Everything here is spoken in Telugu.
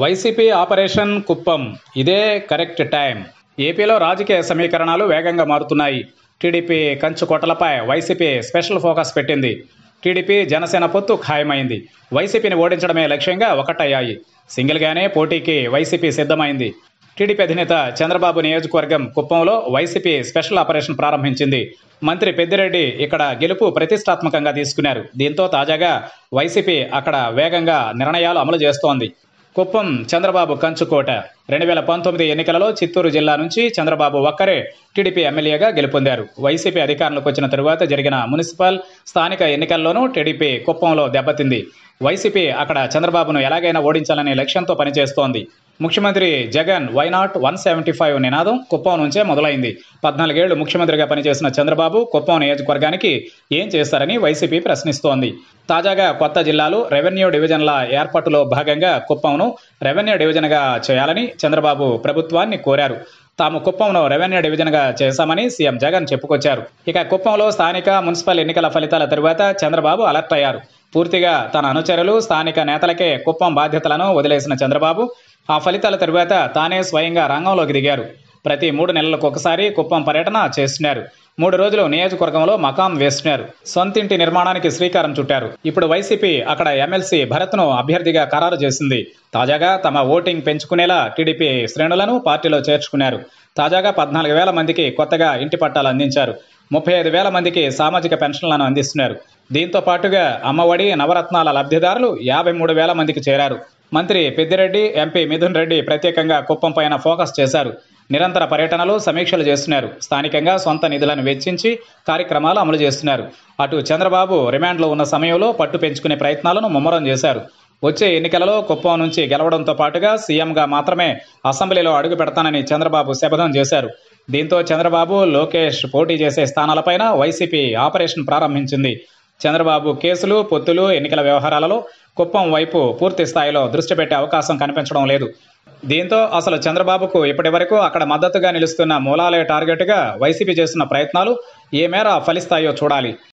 వైసీపీ ఆపరేషన్ కుప్పం ఇదే కరెక్ట్ టైం ఏపీలో రాజకీయ సమీకరణాలు వేగంగా మారుతున్నాయి టీడీపీ కంచుకోటలపై వైసీపీ స్పెషల్ ఫోకస్ పెట్టింది టీడీపీ జనసేన పొత్తు ఖాయమైంది వైసీపీని ఓడించడమే లక్ష్యంగా ఒకటయ్యాయి సింగిల్గానే పోటీకి వైసీపీ సిద్ధమైంది టీడీపీ అధినేత చంద్రబాబు నియోజకవర్గం కుప్పంలో వైసీపీ స్పెషల్ ఆపరేషన్ ప్రారంభించింది మంత్రి పెద్దిరెడ్డి ఇక్కడ గెలుపు ప్రతిష్టాత్మకంగా తీసుకున్నారు దీంతో తాజాగా వైసీపీ అక్కడ వేగంగా నిర్ణయాలు అమలు చేస్తోంది కుప్పం చంద్రబాబు కంచుకోట రెండు వేల పంతొమ్మిది ఎన్నికలలో చిత్తూరు జిల్లా నుంచి చంద్రబాబు ఒక్కరే టీడీపీ ఎమ్మెల్యేగా గెలుపొందారు వైసీపీ అధికారంలోకి వచ్చిన తరువాత జరిగిన మున్సిపల్ స్థానిక ఎన్నికల్లోనూ టీడీపీ కుప్పంలో దెబ్బతింది వైసీపీ అక్కడ చంద్రబాబును ఎలాగైనా ఓడించాలనే లక్ష్యంతో పనిచేస్తోంది ముఖ్యమంత్రి Jagan why not one seventy five నినాదం కుప్పం నుంచే మొదలైంది పద్నాలుగేళ్లు ముఖ్యమంత్రిగా పనిచేసిన చంద్రబాబు కుప్పం నియోజకవర్గానికి ఏం చేస్తారని వైసీపీ ప్రశ్నిస్తోంది తాజాగా కొత్త జిల్లాలు రెవెన్యూ డివిజన్ల ఏర్పాటులో భాగంగా కుప్పంను రెవెన్యూ డివిజన్గా చేయాలని చంద్రబాబు ప్రభుత్వాన్ని కోరారు తాము కుప్పంను రెవెన్యూ డివిజన్గా చేశామని సీఎం జగన్ చెప్పుకొచ్చారు ఇక కుప్పంలో స్థానిక మున్సిపల్ ఎన్నికల ఫలితాల తరువాత చంద్రబాబు అలర్ట్ అయ్యారు పూర్తిగా తన అనుచరులు స్థానిక నేతలకే కుప్పం బాధ్యతలను వదిలేసిన చంద్రబాబు ఆ ఫలితాల తరువాత తానే స్వయంగా రంగంలోకి దిగారు ప్రతి మూడు నెలలకు ఒకసారి కుప్పం పర్యటన చేస్తున్నారు మూడు రోజులు నియోజకవర్గంలో మకాం వేస్తున్నారు సొంతింటి నిర్మాణానికి శ్రీకారం చుట్టారు ఇప్పుడు వైసీపీ అక్కడ ఎమ్మెల్సీ భరత్ను అభ్యర్థిగా ఖరారు చేసింది తాజాగా తమ ఓటింగ్ పెంచుకునేలా టీడీపీ శ్రేణులను పార్టీలో చేర్చుకున్నారు తాజాగా పద్నాలుగు వేల మందికి కొత్తగా ఇంటి పట్టాలు అందించారు ముప్పై ఐదు వేల మందికి సామాజిక పెన్షన్లను అందిస్తున్నారు దీంతో పాటుగా అమ్మఒడి నవరత్నాల లబ్ధిదారులు యాభై మూడు వేల మందికి చేరారు మంత్రి పెద్దిరెడ్డి ఎంపీ మిథున్ రెడ్డి ప్రత్యేకంగా కుప్పం పైన ఫోకస్ చేశారు నిరంతర పర్యటనలు సమీక్షలు చేస్తున్నారు స్థానికంగా సొంత నిధులను వెచ్చించి కార్యక్రమాలు అమలు చేస్తున్నారు అటు చంద్రబాబు రిమాండ్లో ఉన్న సమయంలో పట్టు పెంచుకునే ప్రయత్నాలను ముమ్మరం చేశారు వచ్చే ఎన్నికలలో కుప్పం నుంచి గెలవడంతో పాటుగా సీఎంగా మాత్రమే అసెంబ్లీలో అడుగు పెడతానని చంద్రబాబు శపథం చేశారు దీంతో చంద్రబాబు లోకేష్ పోటీ చేసే స్థానాలపైన వైసీపీ ఆపరేషన్ ప్రారంభించింది చంద్రబాబు కేసులు పొత్తులు ఎన్నికల వ్యవహారాలలో కుప్పం వైపు పూర్తి స్థాయిలో దృష్టి పెట్టే అవకాశం కనిపించడం లేదు దీంతో అసలు చంద్రబాబుకు ఇప్పటి వరకు అక్కడ మద్దతుగా నిలుస్తున్న మూలాలయ టార్గెట్గా వైసీపీ చేస్తున్న ప్రయత్నాలు ఏ మేర ఫలిస్తాయో చూడాలి